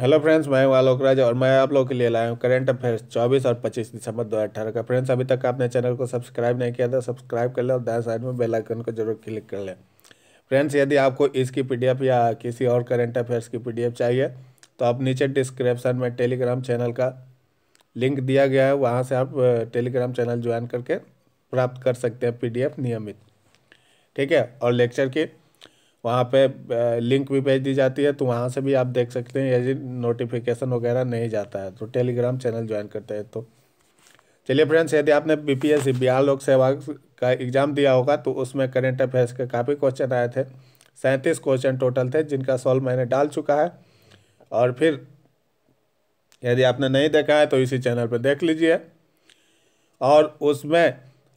hello friends मैं हूं आलोक राज और मैं आप लोगों के लिए लाया हूं करंट अफेयर्स 24 और 25 दिसंबर 2018 का फ्रेंड्स अभी तक आपने चैनल को सब्सक्राइब नहीं किया था सब्सक्राइब कर लें और दाएं साइड में बेल आइकन को जरूर क्लिक कर लें फ्रेंड्स यदि आपको इसकी पीडीएफ या किसी और करंट अफेयर्स की पी चाहिए तो आप नीचे डिस्क्रिप्सन में टेलीग्राम चैनल का लिंक दिया गया है वहाँ से आप टेलीग्राम चैनल ज्वाइन करके प्राप्त कर सकते हैं पी नियमित ठीक है और लेक्चर की वहाँ पे लिंक भी भेज दी जाती है तो वहाँ से भी आप देख सकते हैं यदि नोटिफिकेशन वगैरह नहीं जाता है तो टेलीग्राम चैनल ज्वाइन करते हैं तो चलिए फ्रेंड्स यदि आपने बी पी एस बिहार लोक सेवा का एग्ज़ाम दिया होगा तो उसमें करेंट अफेयर्स के काफ़ी क्वेश्चन आए थे सैंतीस क्वेश्चन टोटल थे जिनका सॉल्व मैंने डाल चुका है और फिर यदि आपने नहीं देखा है तो इसी चैनल पर देख लीजिए और उसमें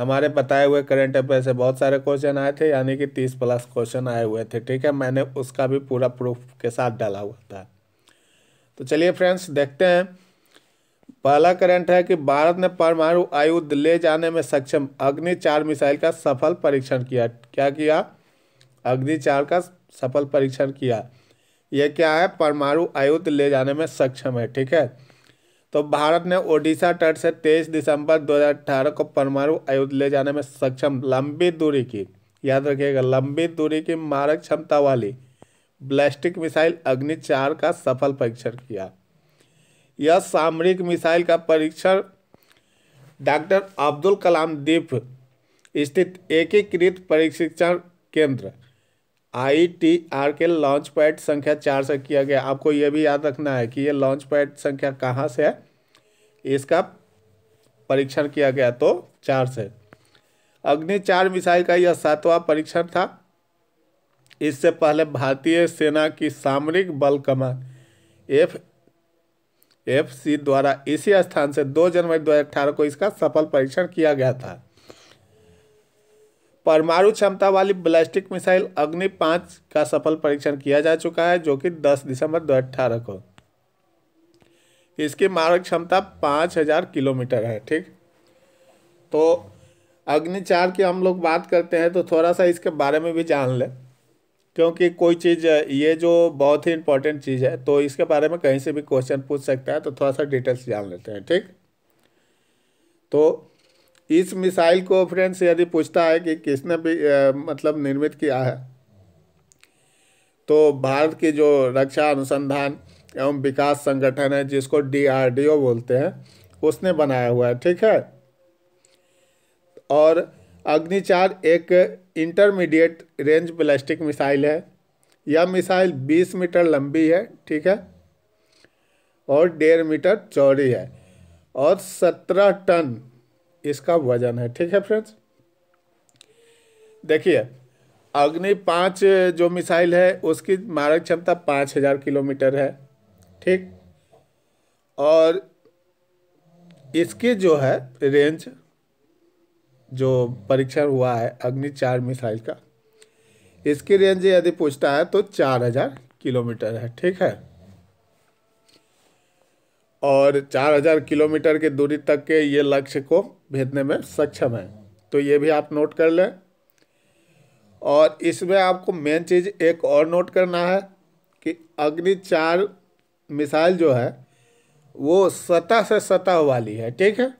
हमारे बताए हुए करंट अफेयर से बहुत सारे क्वेश्चन आए थे यानी कि तीस प्लस क्वेश्चन आए हुए थे ठीक है मैंने उसका भी पूरा प्रूफ के साथ डाला हुआ था तो चलिए फ्रेंड्स देखते हैं पहला करंट है कि भारत ने परमाणु आयुध ले जाने में सक्षम अग्नि चार मिसाइल का सफल परीक्षण किया क्या किया अग्नि चार का सफल परीक्षण किया यह क्या है परमाणु आयुध ले जाने में सक्षम है ठीक है तो भारत ने ओडिशा तट से 23 दिसंबर 2018 को परमाणु आयुध ले जाने में सक्षम लंबी दूरी की याद रखिएगा लंबी दूरी की मारक क्षमता वाली ब्लास्टिक मिसाइल अग्नि चार का सफल परीक्षण किया यह सामरिक मिसाइल का परीक्षण डॉक्टर अब्दुल कलाम द्वीप स्थित एकीकृत परीक्षण केंद्र आई टी आर के लॉन्च पैड संख्या चार से किया गया आपको ये भी याद रखना है कि ये लॉन्च पैड संख्या कहाँ से है इसका परीक्षण किया गया तो चार से अग्नि चार मिसाइल का यह सातवां परीक्षण था इससे पहले भारतीय सेना की सामरिक बल कमान एफ एफ सी द्वारा इसी स्थान से 2 जनवरी 2018 को इसका सफल परीक्षण किया गया था परमाणु क्षमता वाली बैलिस्टिक मिसाइल अग्नि पाँच का सफल परीक्षण किया जा चुका है जो कि 10 दिसंबर दो को इसकी मारक क्षमता 5000 किलोमीटर है ठीक तो अग्नि चार की हम लोग बात करते हैं तो थोड़ा सा इसके बारे में भी जान लें क्योंकि कोई चीज़ ये जो बहुत ही इंपॉर्टेंट चीज़ है तो इसके बारे में कहीं से भी क्वेश्चन पूछ सकता है तो थोड़ा सा डिटेल्स जान लेते हैं ठीक तो इस मिसाइल को फ्रेंड्स यदि पूछता है कि किसने भी मतलब निर्मित किया है तो भारत की जो रक्षा अनुसंधान एवं विकास संगठन है जिसको डीआरडीओ बोलते हैं उसने बनाया हुआ है ठीक है और अग्निचार एक इंटरमीडिएट रेंज प्लास्टिक मिसाइल है यह मिसाइल 20 मीटर लंबी है ठीक है और डेढ़ मीटर चौड़ी है और 17 टन इसका वजन है ठीक है फ्रेंड्स देखिए अग्नि पाँच जो मिसाइल है उसकी मारक क्षमता पाँच हजार किलोमीटर है ठीक और इसकी जो है रेंज जो परीक्षण हुआ है अग्नि चार मिसाइल का इसकी रेंज यदि पूछता है तो चार हजार किलोमीटर है ठीक है और 4000 किलोमीटर की दूरी तक के ये लक्ष्य को भेजने में सक्षम है तो ये भी आप नोट कर लें और इसमें आपको मेन चीज़ एक और नोट करना है कि अग्नि चार मिसाइल जो है वो सतह से सतह वाली है ठीक है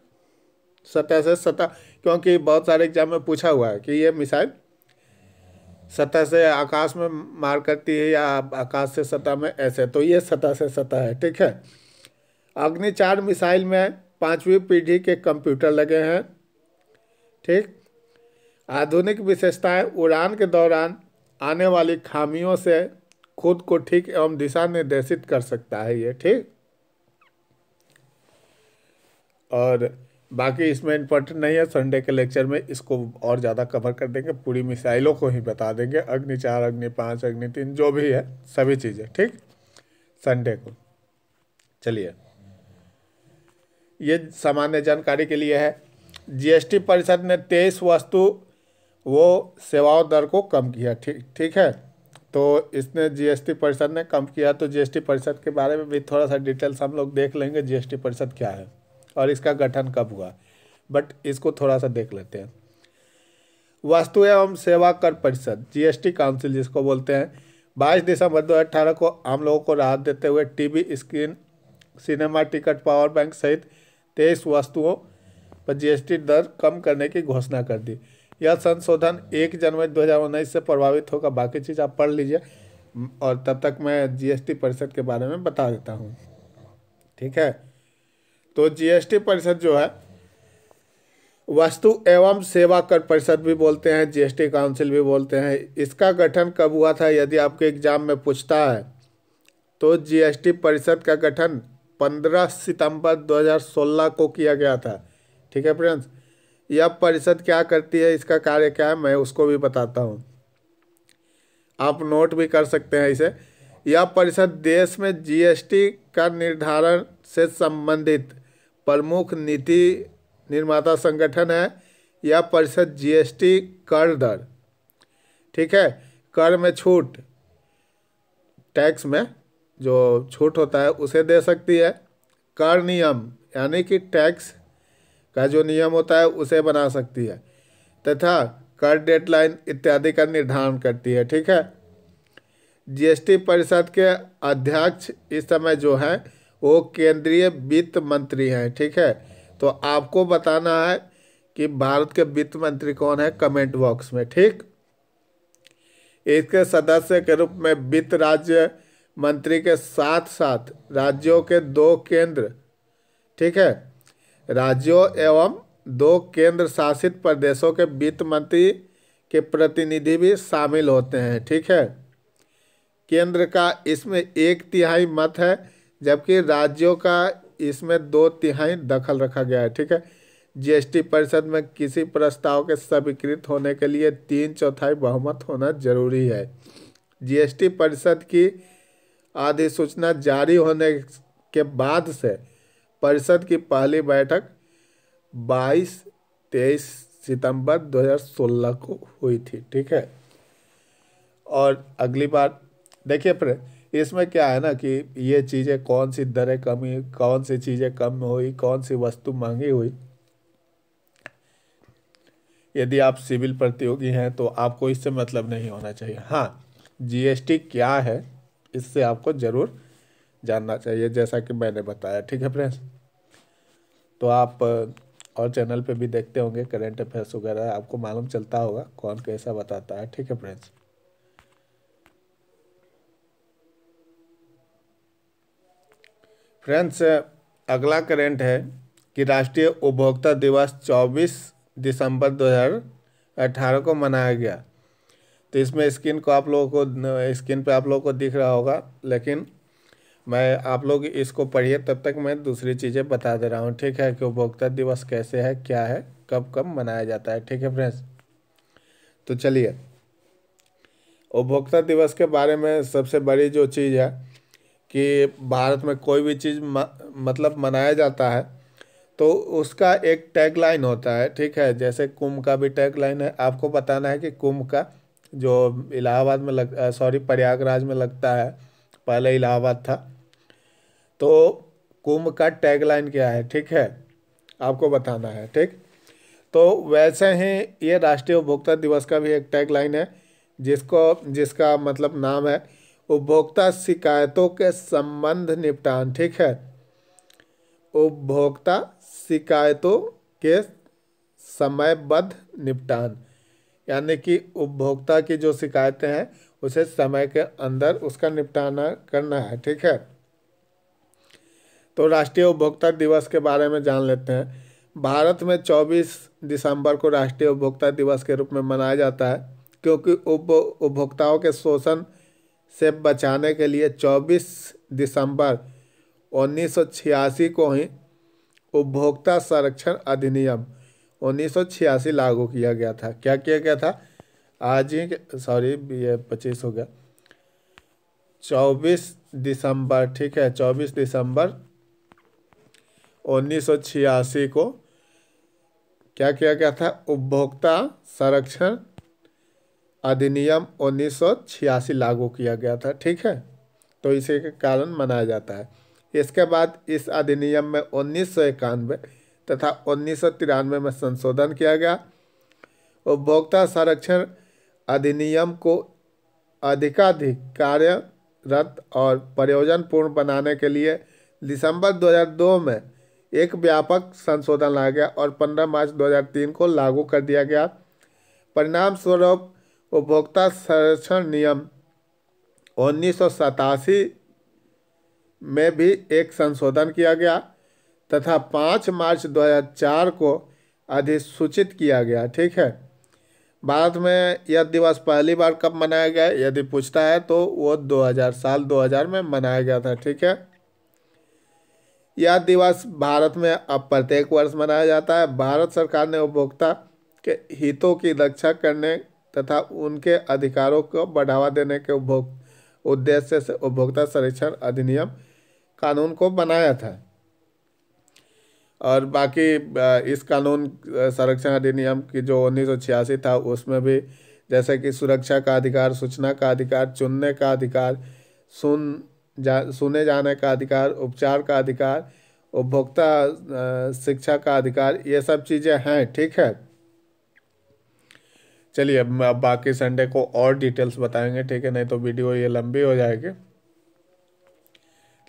सतह से सतह क्योंकि बहुत सारे एग्जाम में पूछा हुआ है कि ये मिसाइल सतह से आकाश में मार करती है या आकाश से सतह में ऐसे तो ये सतह से सतह है ठीक है अग्नि चार मिसाइल में पांचवी पीढ़ी के कंप्यूटर लगे हैं ठीक आधुनिक विशेषताएं उड़ान के दौरान आने वाली खामियों से खुद को ठीक एवं दिशा निर्देशित कर सकता है ये ठीक और बाकी इसमें इम्पोर्टेंट नहीं है संडे के लेक्चर में इसको और ज़्यादा कवर कर देंगे पूरी मिसाइलों को ही बता देंगे अग्नि चार अग्नि पाँच अग्नि तीन जो भी है सभी चीज़ें ठीक संडे को चलिए ये सामान्य जानकारी के लिए है जीएसटी परिषद ने तेईस वस्तु वो सेवाओं दर को कम किया ठीक ठीक है तो इसने जीएसटी परिषद ने कम किया तो जीएसटी परिषद के बारे में भी थोड़ा सा डिटेल्स हम लोग देख लेंगे जीएसटी परिषद क्या है और इसका गठन कब हुआ बट इसको थोड़ा सा देख लेते हैं वस्तु एवं सेवा कर परिषद जीएसटी काउंसिल जिसको बोलते हैं बाईस दिसंबर दो को आम लोगों को राहत देते हुए T screen cinema ticket power bank सहित तेईस वस्तुओं पर जीएसटी दर कम करने की घोषणा कर दी यह संशोधन एक जनवरी उन्नीस से प्रभावित होगा बाकी चीज़ आप पढ़ लीजिए और तब तक मैं जीएसटी परिषद के बारे में बता देता हूँ ठीक है तो जीएसटी परिषद जो है वस्तु एवं सेवा कर परिषद भी बोलते हैं जीएसटी काउंसिल भी बोलते हैं इसका गठन कब हुआ था यदि आपके एग्जाम में पूछता है तो जीएसटी परिषद का गठन पंद्रह सितंबर 2016 को किया गया था ठीक है फ्रेंड्स यह परिषद क्या करती है इसका कार्य क्या है मैं उसको भी बताता हूँ आप नोट भी कर सकते हैं इसे यह परिषद देश में जीएसटी का निर्धारण से संबंधित प्रमुख नीति निर्माता संगठन है यह परिषद जीएसटी कर दर ठीक है कर में छूट टैक्स में जो छूट होता है उसे दे सकती है कर नियम यानी कि टैक्स का जो नियम होता है उसे बना सकती है तथा कर डेडलाइन इत्यादि का निर्धारण करती है ठीक है जीएसटी परिषद के अध्यक्ष इस समय जो हैं वो केंद्रीय वित्त मंत्री हैं ठीक है तो आपको बताना है कि भारत के वित्त मंत्री कौन है कमेंट बॉक्स में ठीक इसके सदस्य के रूप में वित्त राज्य मंत्री के साथ साथ राज्यों के दो केंद्र ठीक है राज्यों एवं दो केंद्र शासित प्रदेशों के वित्त मंत्री के प्रतिनिधि भी शामिल होते हैं ठीक है केंद्र का इसमें एक तिहाई मत है जबकि राज्यों का इसमें दो तिहाई दखल रखा गया है ठीक है जीएसटी परिषद में किसी प्रस्ताव के स्वीकृत होने के लिए तीन चौथाई बहुमत होना जरूरी है जीएसटी परिषद की अधिसूचना जारी होने के बाद से परिषद की पहली बैठक 22 तेईस सितंबर 2016 को हुई थी ठीक है और अगली बार देखिए फिर इसमें क्या है ना कि ये चीज़ें कौन सी दरें कमी कौन सी चीज़ें कम हुई कौन सी वस्तु महंगी हुई यदि आप सिविल प्रतियोगी हैं तो आपको इससे मतलब नहीं होना चाहिए हाँ जीएसटी क्या है इससे आपको ज़रूर जानना चाहिए जैसा कि मैंने बताया ठीक है फ्रेंड्स तो आप और चैनल पे भी देखते होंगे करेंट अफेयर्स वगैरह आपको मालूम चलता होगा कौन कैसा बताता है ठीक है फ्रेंड्स फ्रेंड्स अगला करेंट है कि राष्ट्रीय उपभोक्ता दिवस 24 दिसंबर 2018 को मनाया गया तो इसमें स्किन को आप लोगों को स्किन पे आप लोगों को दिख रहा होगा लेकिन मैं आप लोग इसको पढ़िए तब तक मैं दूसरी चीज़ें बता दे रहा हूँ ठीक है कि उपभोक्ता दिवस कैसे है क्या है कब कब मनाया जाता है ठीक है फ्रेंड्स तो चलिए उपभोक्ता दिवस के बारे में सबसे बड़ी जो चीज़ है कि भारत में कोई भी चीज़ म, मतलब मनाया जाता है तो उसका एक टैग लाइन होता है ठीक है जैसे कुंभ का भी टैगलाइन है आपको बताना है कि कुंभ का जो इलाहाबाद में लग सॉरी प्रयागराज में लगता है पहले इलाहाबाद था तो कुंभ का टैगलाइन क्या है ठीक है आपको बताना है ठीक तो वैसे ही ये राष्ट्रीय उपभोक्ता दिवस का भी एक टैगलाइन है जिसको जिसका मतलब नाम है उपभोक्ता शिकायतों के संबंध निपटान ठीक है उपभोक्ता शिकायतों के समयबद्ध निपटान यानी कि उपभोक्ता की जो शिकायतें हैं उसे समय के अंदर उसका निपटाना करना है ठीक है तो राष्ट्रीय उपभोक्ता दिवस के बारे में जान लेते हैं भारत में 24 दिसंबर को राष्ट्रीय उपभोक्ता दिवस के रूप में मनाया जाता है क्योंकि उप उपभोक्ताओं के शोषण से बचाने के लिए 24 दिसंबर 1986 को ही उपभोक्ता संरक्षण अधिनियम उन्नीस लागू किया गया था क्या किया गया था आज ही सॉरी पच्चीस हो गया चौबीस दिसंबर ठीक है चौबीस दिसंबर उन्नीस को क्या किया गया था उपभोक्ता संरक्षण अधिनियम उन्नीस लागू किया गया था ठीक है तो इसी के कारण मनाया जाता है इसके बाद इस अधिनियम में उन्नीस सौ इक्यानवे तथा उन्नीस में संशोधन किया गया उपभोक्ता संरक्षण अधिनियम को अधिकाधिक कार्यरत और प्रयोजनपूर्ण बनाने के लिए दिसंबर 2002 में एक व्यापक संशोधन लाया गया और 15 मार्च 2003 को लागू कर दिया गया परिणाम स्वरूप उपभोक्ता संरक्षण नियम उन्नीस में भी एक संशोधन किया गया तथा पाँच मार्च 2004 को अधिसूचित किया गया ठीक है भारत में यह दिवस पहली बार कब मनाया गया यदि पूछता है तो वो 2000 साल 2000 में मनाया गया था ठीक है यह दिवस भारत में अब प्रत्येक वर्ष मनाया जाता है भारत सरकार ने उपभोक्ता के हितों की रक्षा करने तथा उनके अधिकारों को बढ़ावा देने के उपभोग उद्देश्य से उपभोक्ता संरक्षण अधिनियम कानून को बनाया था और बाकी इस कानून संरक्षण अधिनियम की जो उन्नीस था उसमें भी जैसे कि सुरक्षा का अधिकार सूचना का अधिकार चुनने का अधिकार सुन जा सुने जाने का अधिकार उपचार का अधिकार उपभोक्ता शिक्षा का अधिकार ये सब चीज़ें हैं ठीक है चलिए अब बाकी संडे को और डिटेल्स बताएंगे ठीक है नहीं तो वीडियो ये लंबी हो जाएगी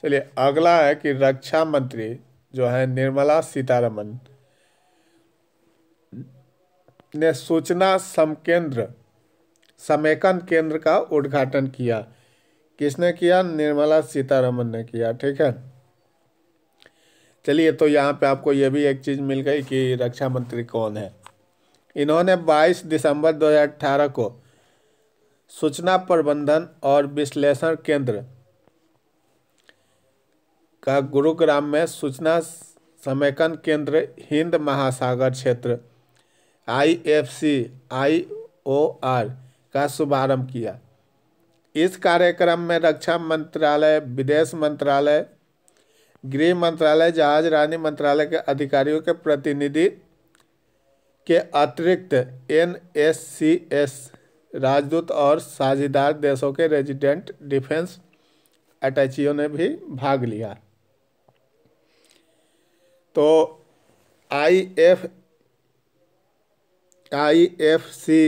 चलिए अगला है कि रक्षा मंत्री जो है निर्मला सीतारमन ने सूचना समकेंद्र समेकन केंद्र का उद्घाटन किया किसने किया निर्मला सीतारमन ने किया ठीक है चलिए तो यहाँ पे आपको ये भी एक चीज़ मिल गई कि रक्षा मंत्री कौन है इन्होंने 22 दिसंबर 2018 को सूचना प्रबंधन और विश्लेषण केंद्र का गुरुग्राम में सूचना समेकन केंद्र हिंद महासागर क्षेत्र आईएफसी आईओआर का शुभारंभ किया इस कार्यक्रम में रक्षा मंत्रालय विदेश मंत्रालय गृह मंत्रालय जहाज रानी मंत्रालय के अधिकारियों के प्रतिनिधि के अतिरिक्त एन एस सी एस राजदूत और साझेदार देशों के रेजिडेंट डिफेंस अटैचियों ने भी भाग लिया तो I F I F C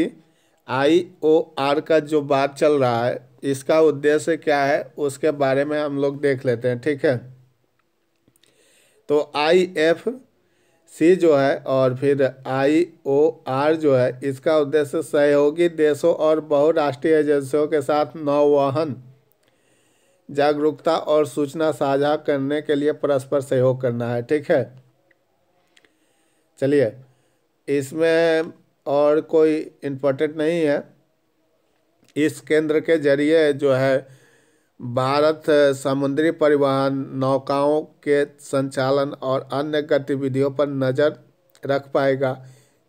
I O R का जो बात चल रहा है इसका उद्देश्य क्या है उसके बारे में हम लोग देख लेते हैं ठीक है तो आई एफ सी जो है और फिर आई ओ आर जो है इसका उद्देश्य सहयोगी देशों और बहुराष्ट्रीय एजेंसियों के साथ नौवाहन जागरूकता और सूचना साझा करने के लिए परस्पर सहयोग करना है ठीक है चलिए इसमें और कोई इम्पोर्टेंट नहीं है इस केंद्र के जरिए जो है भारत समुद्री परिवहन नौकाओं के संचालन और अन्य गतिविधियों पर नज़र रख पाएगा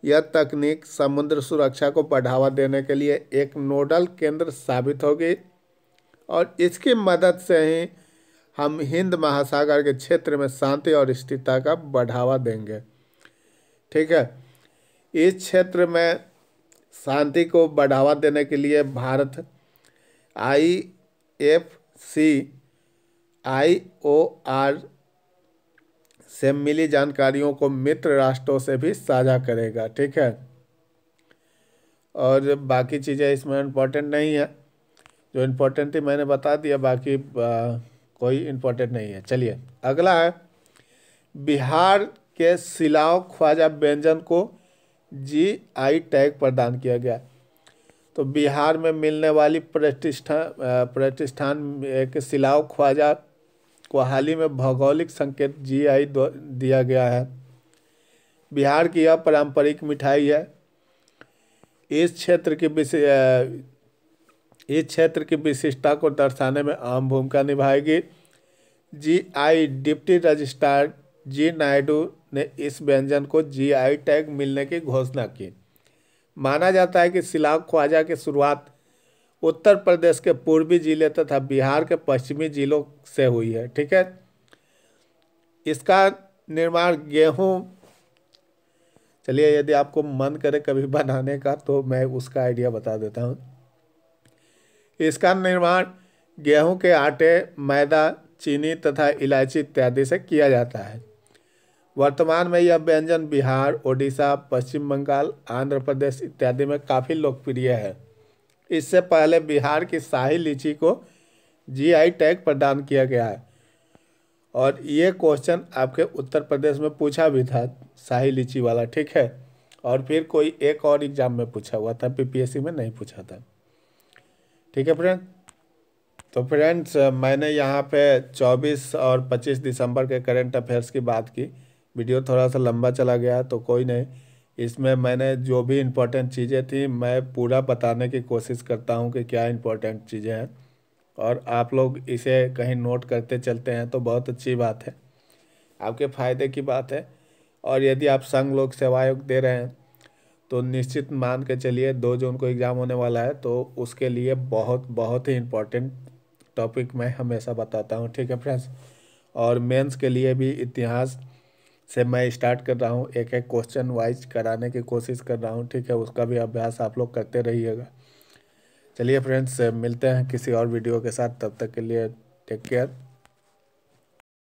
यह तकनीक समुद्र सुरक्षा को बढ़ावा देने के लिए एक नोडल केंद्र साबित होगी और इसकी मदद से ही हम हिंद महासागर के क्षेत्र में शांति और स्थिरता का बढ़ावा देंगे ठीक है इस क्षेत्र में शांति को बढ़ावा देने के लिए Bharat I F C I O R से मिली जानकारियों को मित्र राष्ट्रों से भी साझा करेगा ठीक है और बाकी चीज़ें इसमें इम्पोर्टेंट नहीं है जो इम्पोर्टेंट है मैंने बता दिया बाकी आ, कोई इम्पोर्टेंट नहीं है चलिए अगला है बिहार के सिलाव ख्वाजा व्यंजन को जी आई टैग प्रदान किया गया तो बिहार में मिलने वाली प्रतिष्ठान प्रतिष्ठान एक सिलाव ख्वाजा को हाल ही में भौगोलिक संकेत जी आई दिया गया है बिहार की यह पारंपरिक मिठाई है इस क्षेत्र की इस क्षेत्र की विशिष्टता को दर्शाने में अहम भूमिका निभाएगी G I deputy registrar G Naidu ने इस व्यंजन को जी आई टैग मिलने की घोषणा की माना जाता है कि सिलाव ख्वाजा की शुरुआत उत्तर प्रदेश के पूर्वी जिले तथा बिहार के पश्चिमी जिलों से हुई है ठीक है इसका निर्माण गेहूं चलिए यदि आपको मन करे कभी बनाने का तो मैं उसका आइडिया बता देता हूँ इसका निर्माण गेहूं के आटे मैदा चीनी तथा इलायची इत्यादि से किया जाता है वर्तमान में यह व्यंजन बिहार ओडिशा पश्चिम बंगाल आंध्र प्रदेश इत्यादि में काफ़ी लोकप्रिय है इससे पहले बिहार की शाही लीची को जीआई टैग प्रदान किया गया है और ये क्वेश्चन आपके उत्तर प्रदेश में पूछा भी था शाही लीची वाला ठीक है और फिर कोई एक और एग्ज़ाम में पूछा हुआ था पीपीएससी में नहीं पूछा था ठीक है फ्रेंड तो फ्रेंड्स मैंने यहाँ पे 24 और 25 दिसंबर के करंट अफेयर्स की बात की वीडियो थोड़ा सा लंबा चला गया तो कोई नहीं इसमें मैंने जो भी इम्पोर्टेंट चीज़ें थी मैं पूरा बताने की कोशिश करता हूँ कि क्या इम्पोर्टेंट चीज़ें हैं और आप लोग इसे कहीं नोट करते चलते हैं तो बहुत अच्छी बात है आपके फ़ायदे की बात है और यदि आप संघ लोग सेवायोग दे रहे हैं तो निश्चित मान के चलिए दो जून को एग्ज़ाम होने वाला है तो उसके लिए बहुत बहुत ही इम्पोर्टेंट टॉपिक मैं हमेशा बताता हूँ ठीक है फ्रेंड्स और मेंस के लिए भी इतिहास से मैं स्टार्ट कर रहा हूँ एक एक क्वेश्चन वाइज कराने की कोशिश कर रहा हूँ ठीक है उसका भी अभ्यास आप लोग करते रहिएगा चलिए फ्रेंड्स मिलते हैं किसी और वीडियो के साथ तब तक के लिए टेक केयर